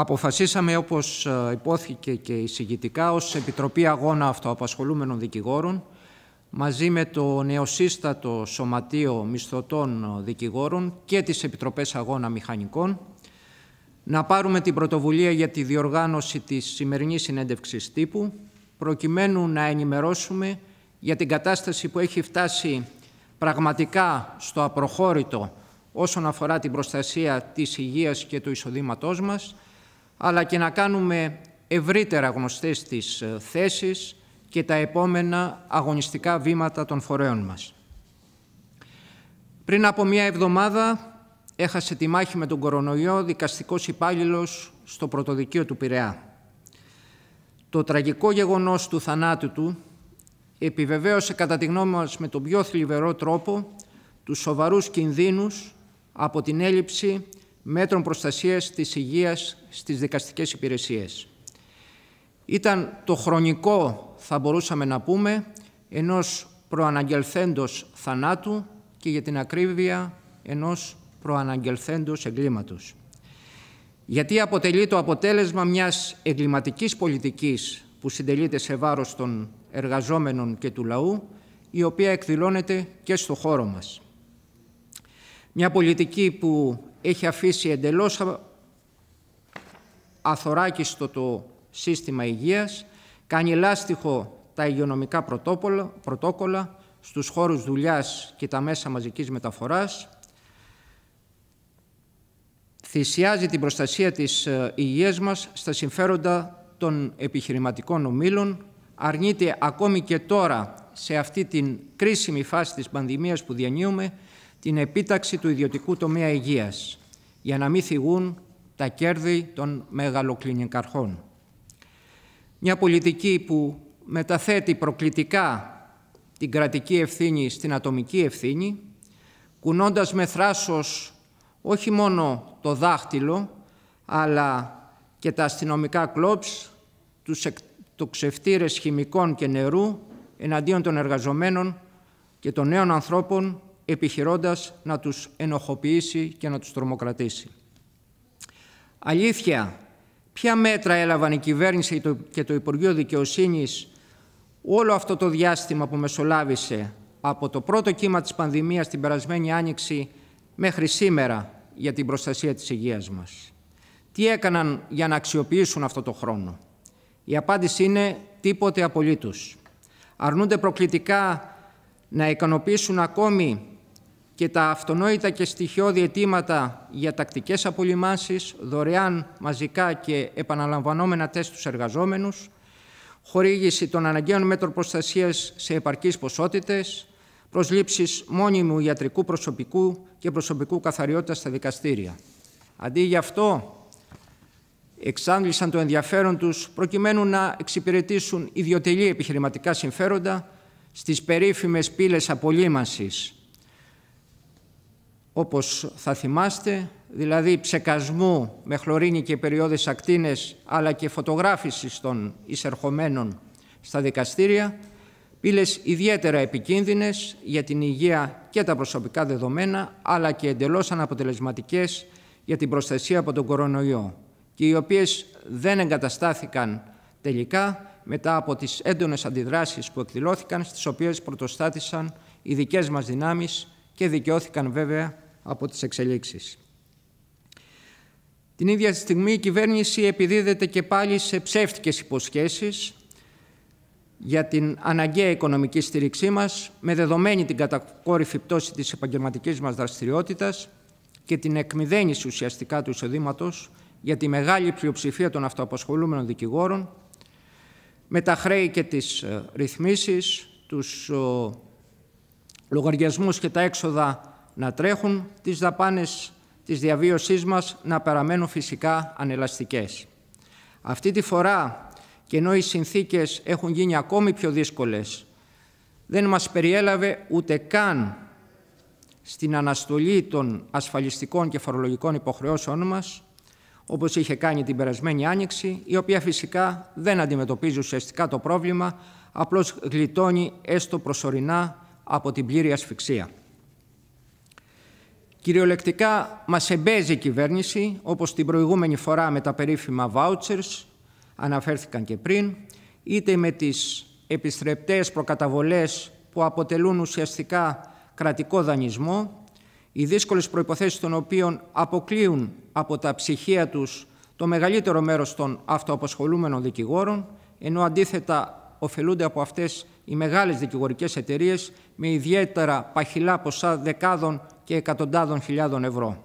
αποφασίσαμε, όπως ε, υπόθηκε και εισηγητικά, ως Επιτροπή Αγώνα Αυτοαπασχολούμενων Δικηγόρων, μαζί με το νεοσύστατο Σωματείο Μισθωτών Δικηγόρων και τις Επιτροπές Αγώνα Μηχανικών, να πάρουμε την πρωτοβουλία για τη διοργάνωση της σημερινής συνέντευξης τύπου, προκειμένου να ενημερώσουμε για την κατάσταση που έχει φτάσει πραγματικά στο απροχώρητο όσον αφορά την προστασία της υγείας και του εισοδήματός μας, αλλά και να κάνουμε ευρύτερα γνωστές τις ε, θέσεις και τα επόμενα αγωνιστικά βήματα των φορέων μας. Πριν από μία εβδομάδα έχασε τη μάχη με τον κορονοϊό δικαστικός υπάλληλος στο πρωτοδικείο του Πειραιά. Το τραγικό γεγονός του θανάτου του επιβεβαίωσε κατά τη γνώμη μας με τον πιο θλιβερό τρόπο τους σοβαρούς κινδύνους από την έλλειψη μέτρων προστασίας της υγείας στις δικαστικές υπηρεσίες. Ήταν το χρονικό, θα μπορούσαμε να πούμε, ενός προαναγγελθέντος θανάτου και για την ακρίβεια ενός προαναγγελθέντος εγκλήματος. Γιατί αποτελεί το αποτέλεσμα μιας εγκληματικής πολιτικής που συντελείται σε βάρος των εργαζόμενων και του λαού, η οποία εκδηλώνεται και στο χώρο μας. Μια πολιτική που έχει αφήσει εντελώς αθωράκιστο το σύστημα υγείας, κάνει λάστιχο τα υγειονομικά πρωτόκολλα στους χώρους δουλειάς και τα μέσα μαζικής μεταφοράς, θυσιάζει την προστασία της ε, υγείας μας στα συμφέροντα των επιχειρηματικών ομίλων, αρνείται ακόμη και τώρα σε αυτή την κρίσιμη φάση της πανδημίας που διανύουμε την επίταξη του ιδιωτικού τομέα υγείας για να μην θυγούν τα κέρδη των μεγαλοκλινικαρχών. Μια πολιτική που μεταθέτει προκλητικά την κρατική ευθύνη στην ατομική ευθύνη, κουνώντας με θράσος όχι μόνο το δάχτυλο, αλλά και τα αστυνομικά κλόπς, τους εκτοξευτήρες χημικών και νερού εναντίον των εργαζομένων και των νέων ανθρώπων επιχειρώντας να τους ενοχοποιήσει και να τους τρομοκρατήσει. Αλήθεια, ποια μέτρα έλαβαν η κυβέρνηση και το Υπουργείο Δικαιοσύνης όλο αυτό το διάστημα που μεσολάβησε από το πρώτο κύμα της πανδημίας την περασμένη Άνοιξη μέχρι σήμερα για την προστασία της υγείας μας. Τι έκαναν για να αξιοποιήσουν αυτό το χρόνο. Η απάντηση είναι τίποτε απολύτως. Αρνούνται προκλητικά να ικανοποιήσουν ακόμη και τα αυτονόητα και στοιχειώδη αιτήματα για τακτικές απολυμάνσεις, δωρεάν, μαζικά και επαναλαμβανόμενα τεστ τους εργαζόμενους, χορήγηση των αναγκαίων μέτρων προστασίας σε επαρκείς ποσότητες, προσλήψεις μόνιμου ιατρικού προσωπικού και προσωπικού καθαριότητας στα δικαστήρια. Αντί για αυτό, εξάντλησαν το ενδιαφέρον τους προκειμένου να εξυπηρετήσουν ιδιωτελή επιχειρηματικά συμφέροντα στις περίφημες πύλες απολύμανσης όπως θα θυμάστε, δηλαδή ψεκασμού με χλωρίνη και περιόδες ακτίνες, αλλά και φωτογράφησης των εισερχομένων στα δικαστήρια, πύλες ιδιαίτερα επικίνδυνες για την υγεία και τα προσωπικά δεδομένα, αλλά και εντελώς αναποτελεσματικές για την προστασία από τον κορονοϊό και οι οποίες δεν εγκαταστάθηκαν τελικά μετά από τις έντονες αντιδράσεις που εκδηλώθηκαν, στις οποίες πρωτοστάτησαν οι δικές μας δυνάμεις και δικαιώθηκαν βέβαια από τις εξελίξεις. Την ίδια στιγμή η κυβέρνηση επιδίδεται και πάλι σε ψεύτικες υποσχέσεις για την αναγκαία οικονομική στήριξή μας με δεδομένη την κατακόρυφη πτώση της επαγγελματικής μας δραστηριότητας και την εκμυδένιση ουσιαστικά του εισοδήματος για τη μεγάλη πλειοψηφία των αυτοαπασχολούμενων δικηγόρων με τα χρέη και τις ε, ρυθμίσεις, τους λογαριασμούς και τα έξοδα να τρέχουν, τις δαπάνες της διαβίωσής μας να παραμένουν φυσικά ανελαστικές. Αυτή τη φορά και ενώ οι συνθήκες έχουν γίνει ακόμη πιο δύσκολες, δεν μας περιέλαβε ούτε καν στην αναστολή των ασφαλιστικών και φορολογικών υποχρεώσεων μας, όπως είχε κάνει την περασμένη Άνοιξη, η οποία φυσικά δεν αντιμετωπίζει ουσιαστικά το πρόβλημα, απλώς γλιτώνει έστω προσωρινά από την πλήρη ασφυξία. Κυριολεκτικά μας εμπέζει η κυβέρνηση, όπως την προηγούμενη φορά με τα περίφημα vouchers, αναφέρθηκαν και πριν, είτε με τις επιστρεπτές προκαταβολές που αποτελούν ουσιαστικά κρατικό δανεισμό, οι δύσκολες προϋποθέσεις των οποίων αποκλείουν από τα ψυχία τους το μεγαλύτερο μέρος των αυτοαποσχολούμενων δικηγόρων, ενώ αντίθετα ωφελούνται από αυτές οι μεγάλες δικηγορικές εταιρείες με ιδιαίτερα παχυλά ποσά δεκάδων και εκατοντάδων χιλιάδων ευρώ.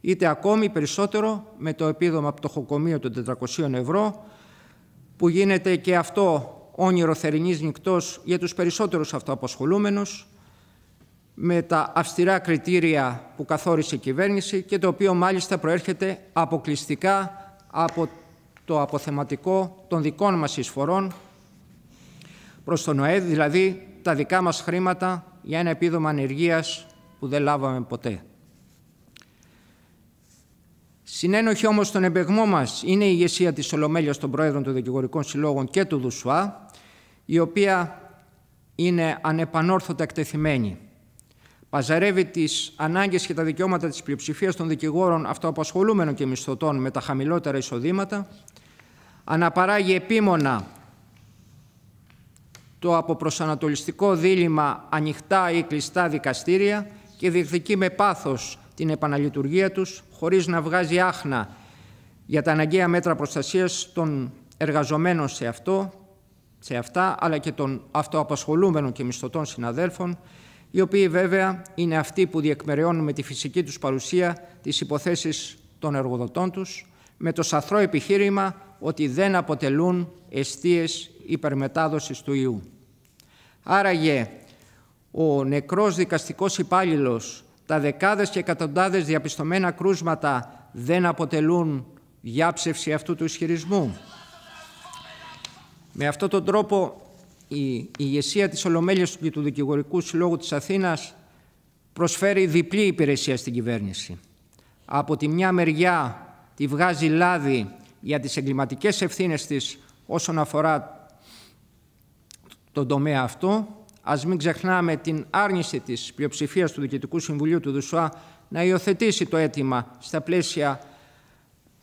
Είτε ακόμη περισσότερο με το επίδομα πτωχοκομείο των 400 ευρώ που γίνεται και αυτό όνειρο θερινής νυχτός για τους περισσότερους αυτοαπασχολούμενους με τα αυστηρά κριτήρια που καθόρισε η κυβέρνηση και το οποίο μάλιστα προέρχεται αποκλειστικά από το αποθεματικό των δικών μας εισφορών προς τον ΟΕΔ, δηλαδή τα δικά μας χρήματα για ένα επίδομα ανεργίας που δεν λάβαμε ποτέ. Συνένοχη όμως στον εμπεγμό μας είναι η ηγεσία της Ολομέλειας των Πρόεδρων των Δικηγορικών Συλλόγων και του ΔΟΣΟΑ, η οποία είναι ανεπανόρθωτα εκτεθειμένη. Παζαρεύει τις ανάγκες και τα δικαιώματα της πλειοψηφίας των δικηγόρων αυτοαπασχολούμενων και μισθωτών με τα χαμηλότερα εισοδήματα, αναπαράγει επίμονα το αποπροσανατολιστικό δίλημα ανοιχτά ή κλειστά δικαστήρια και διεκδικεί με πάθος την επαναλειτουργία τους χωρίς να βγάζει άχνα για τα αναγκαία μέτρα προστασίας των εργαζομένων σε αυτό, σε αυτά, αλλά και των αυτοαπασχολούμενων και μισθωτών συναδέλφων, οι οποίοι βέβαια είναι αυτοί που διεκμεραιώνουν με τη φυσική τους παρουσία τις υποθέσεις των εργοδοτών τους, με το σαθρό επιχείρημα ότι δεν αποτελούν εστίες υπερμετάδοσης του ιού. Άραγε ο νεκρός δικαστικός υπάλληλος, τα δεκάδες και εκατοντάδες διαπιστωμένα κρούσματα δεν αποτελούν διάψευση αυτού του ισχυρισμού. Με αυτόν τον τρόπο η ηγεσία της Ολομέλειας και του Δικηγορικού Συλλόγου της Αθήνας προσφέρει διπλή υπηρεσία στην κυβέρνηση. Από τη μια μεριά τη βγάζει λάδι για τις εγκληματικές ευθύνες της όσον αφορά τον τομέα αυτό. Ας μην ξεχνάμε την άρνηση της πλειοψηφίας του Διοικητικού Συμβουλίου του ΔΟΣΟΑ να υιοθετήσει το αίτημα στα πλαίσια,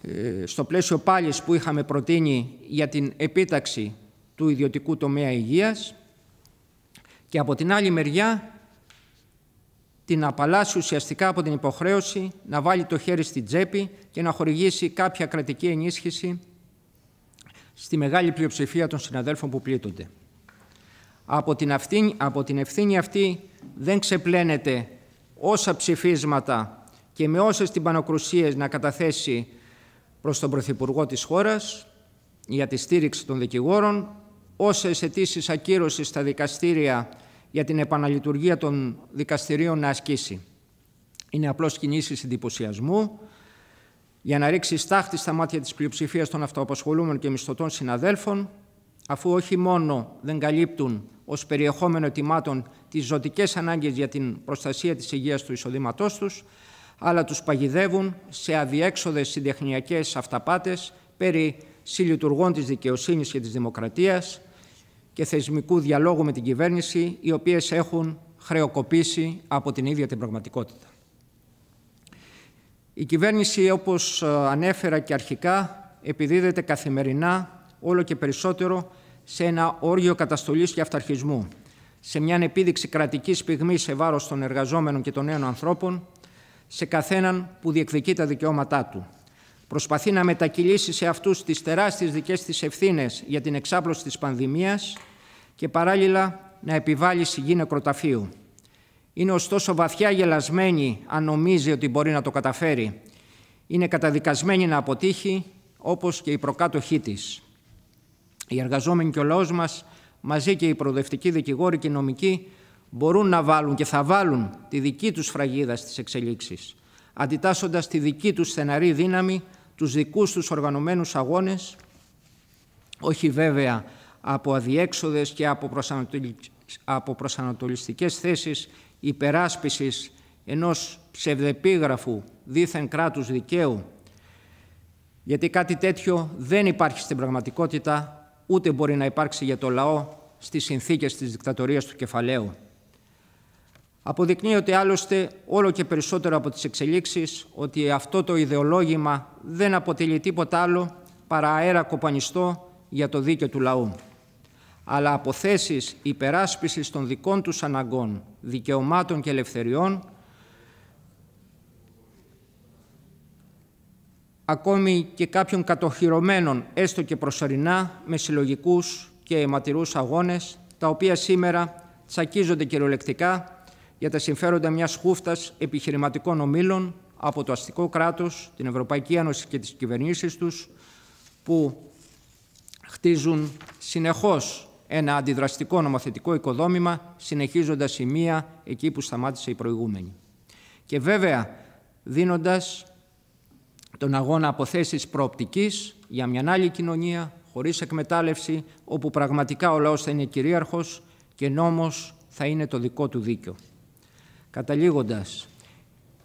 ε, στο πλαίσιο πάλι που είχαμε προτείνει για την επίταξη του ιδιωτικού τομέα υγείας και από την άλλη μεριά την απαλλάσσει ουσιαστικά από την υποχρέωση να βάλει το χέρι στην τσέπη και να χορηγήσει κάποια κρατική ενίσχυση στη μεγάλη πλειοψηφία των συναδέλφων που πλήττονται. Από την, από την ευθύνη αυτή δεν ξεπλένεται όσα ψηφίσματα και με όσες τυμπανοκρουσίες να καταθέσει προς τον Πρωθυπουργό της χώρας για τη στήριξη των δικηγόρων, όσες αιτήσεις ακύρωσης στα δικαστήρια για την επαναλειτουργία των δικαστηρίων να ασκήσει. Είναι απλώς κινήσεις εντυπωσιασμού για να ρίξει στάχτη στα μάτια της πλειοψηφίας των αυτοαπασχολούμενων και μισθωτών συναδέλφων, αφού όχι μόνο δεν καλύπτουν ως περιεχόμενο ετοιμάτων τις ζωτικές ανάγκες για την προστασία της υγείας του εισοδήματός τους, αλλά τους παγιδεύουν σε αδιέξοδες συντεχνιακές αυταπάτες περί συλλειτουργών της δικαιοσύνης και της δημοκρατίας και θεσμικού διαλόγου με την κυβέρνηση, οι οποίες έχουν χρεοκοπήσει από την ίδια την πραγματικότητα. Η κυβέρνηση, όπως ε, ανέφερα και αρχικά, επιδίδεται καθημερινά όλο και περισσότερο σε ένα όργιο καταστολής και αυταρχισμού, σε μια ανεπίδειξη κρατικής πυγμής σε βάρος των εργαζόμενων και των νέων ανθρώπων, σε καθέναν που διεκδικεί τα δικαιώματά του. Προσπαθεί να μετακυλήσει σε αυτούς τις τεράστιες δικές της ευθύνες για την εξάπλωση της πανδημίας και παράλληλα να επιβάλλει σιγή νεκροταφείου. Είναι ωστόσο βαθιά γελασμένη αν νομίζει ότι μπορεί να το καταφέρει. Είναι καταδικασμένη να αποτύχει όπως και η προκάτοχή της. Οι εργαζόμενοι και ο λαός μας, μαζί και οι προοδευτικοί δικηγόροι και οι νομικοί, μπορούν να βάλουν και θα βάλουν τη δική τους φραγίδα στις εξελίξεις, αντιτάσσοντας τη δική τους στεναρή δύναμη, τους δικούς τους οργανωμένους αγώνες, όχι βέβαια από αδιέξοδες και από προσανατολιστικές θέσεις υπεράσπισης ενός ψευδεπίγραφου δίθεν κράτους δικαίου, γιατί κάτι τέτοιο δεν υπάρχει στην πραγματικότητα ούτε μπορεί να υπάρξει για το λαό στις συνθήκες της δικτατορίας του κεφαλαίου. Αποδεικνύεται άλλωστε όλο και περισσότερο από τις εξελίξεις ότι αυτό το ιδεολόγημα δεν αποτελεί τίποτα άλλο παρά αέρα κοπανιστό για το δίκαιο του λαού. Αλλά αποθέσεις θέσεις υπεράσπισης των δικών τους αναγκών, δικαιωμάτων και ελευθεριών ακόμη και κάποιων κατοχυρωμένων, έστω και προσωρινά, με συλλογικούς και αιματηρούς αγώνες, τα οποία σήμερα τσακίζονται κυριολεκτικά για τα συμφέροντα μιας χούφτας επιχειρηματικών ομίλων από το αστικό κράτος, την Ευρωπαϊκή Ένωση και τις κυβερνήσεις τους, που χτίζουν συνεχώς ένα αντιδραστικό νομοθετικό οικοδόμημα, συνεχίζοντας η μία εκεί που σταμάτησε η προηγούμενη. Και βέβαια, δίνοντας τον αγώνα αποθέσεις προοπτικής για μια άλλη κοινωνία, χωρίς εκμετάλλευση, όπου πραγματικά ο λαός θα είναι κυρίαρχος και νόμος θα είναι το δικό του δίκιο. Καταλήγοντας,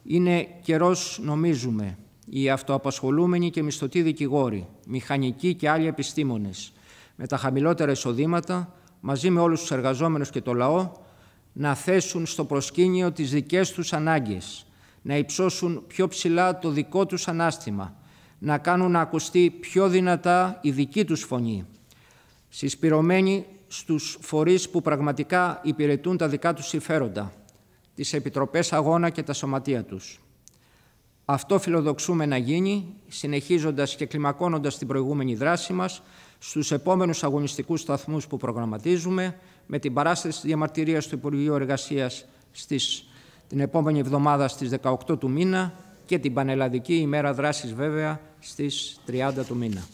είναι καιρός, νομίζουμε, οι αυτοαπασχολούμενοι και μισθωτοί δικηγόροι, μηχανικοί και άλλοι επιστήμονες, με τα χαμηλότερα εισοδήματα, μαζί με όλους τους εργαζόμενους και το λαό, να θέσουν στο προσκήνιο τις δικές τους ανάγκες, να υψώσουν πιο ψηλά το δικό τους ανάστημα, να κάνουν να ακουστεί πιο δυνατά η δική τους φωνή. συσπυρωμένοι στους φορείς που πραγματικά υπηρετούν τα δικά τους συμφέροντα, τις Επιτροπές Αγώνα και τα Σωματεία τους. Αυτό φιλοδοξούμε να γίνει, συνεχίζοντας και κλιμακώνοντας την προηγούμενη δράση μας στους επόμενους αγωνιστικούς σταθμούς που προγραμματίζουμε, με την παράσταση διαμαρτυρίας του Υπουργείου Εργασίας στις την επόμενη εβδομάδα στις 18 του μήνα και την Πανελλαδική ημέρα δράσης βέβαια στις 30 του μήνα.